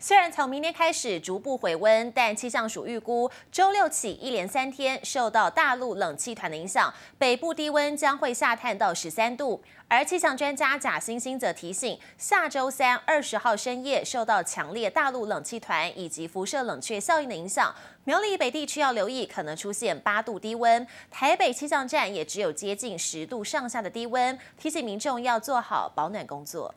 虽然从明天开始逐步回温，但气象署预估周六起一连三天受到大陆冷气团的影响，北部低温将会下探到十三度。而气象专家贾欣欣则提醒，下周三二十号深夜受到强烈大陆冷气团以及辐射冷却效应的影响，苗栗北地区要留意可能出现八度低温，台北气象站也只有接近十度上下的低温，提醒民众要做好保暖工作。